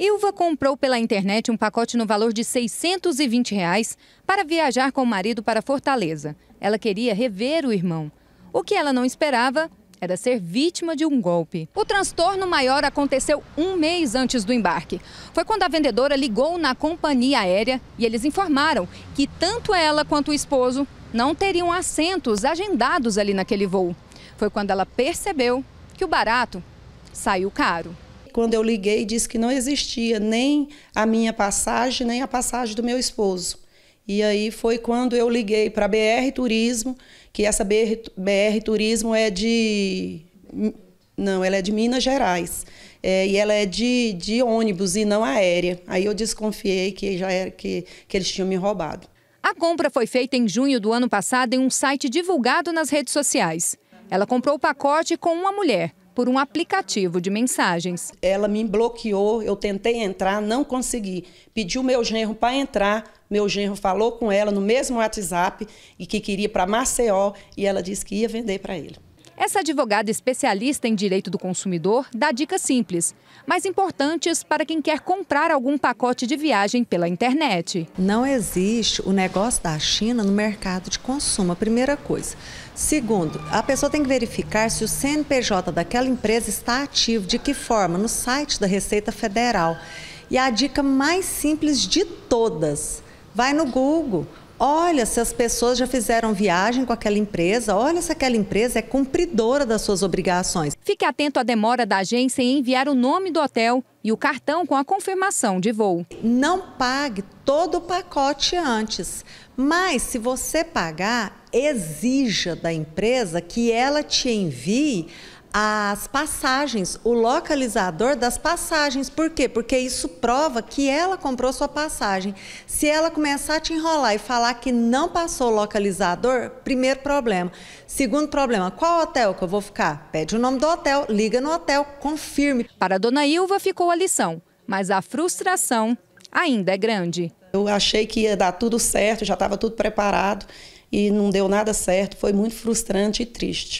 Ilva comprou pela internet um pacote no valor de 620 reais para viajar com o marido para Fortaleza. Ela queria rever o irmão. O que ela não esperava era ser vítima de um golpe. O transtorno maior aconteceu um mês antes do embarque. Foi quando a vendedora ligou na companhia aérea e eles informaram que tanto ela quanto o esposo não teriam assentos agendados ali naquele voo. Foi quando ela percebeu que o barato saiu caro. Quando eu liguei, disse que não existia nem a minha passagem, nem a passagem do meu esposo. E aí foi quando eu liguei para a BR Turismo, que essa BR, BR, Turismo é de. Não, ela é de Minas Gerais. É, e ela é de, de ônibus e não aérea. Aí eu desconfiei que já era que, que eles tinham me roubado. A compra foi feita em junho do ano passado em um site divulgado nas redes sociais. Ela comprou o pacote com uma mulher, por um aplicativo de mensagens. Ela me bloqueou, eu tentei entrar, não consegui. Pediu meu genro para entrar, meu genro falou com ela no mesmo WhatsApp e que queria para Maceió e ela disse que ia vender para ele. Essa advogada especialista em direito do consumidor dá dicas simples, mas importantes para quem quer comprar algum pacote de viagem pela internet. Não existe o negócio da China no mercado de consumo, a primeira coisa. Segundo, a pessoa tem que verificar se o CNPJ daquela empresa está ativo, de que forma? No site da Receita Federal. E a dica mais simples de todas: vai no Google Olha se as pessoas já fizeram viagem com aquela empresa, olha se aquela empresa é cumpridora das suas obrigações. Fique atento à demora da agência em enviar o nome do hotel e o cartão com a confirmação de voo. Não pague todo o pacote antes, mas se você pagar, exija da empresa que ela te envie as passagens, o localizador das passagens. Por quê? Porque isso prova que ela comprou sua passagem. Se ela começar a te enrolar e falar que não passou o localizador, primeiro problema. Segundo problema, qual hotel que eu vou ficar? Pede o nome do hotel, liga no hotel, confirme. Para a dona Ilva ficou a lição, mas a frustração ainda é grande. Eu achei que ia dar tudo certo, já estava tudo preparado e não deu nada certo. Foi muito frustrante e triste.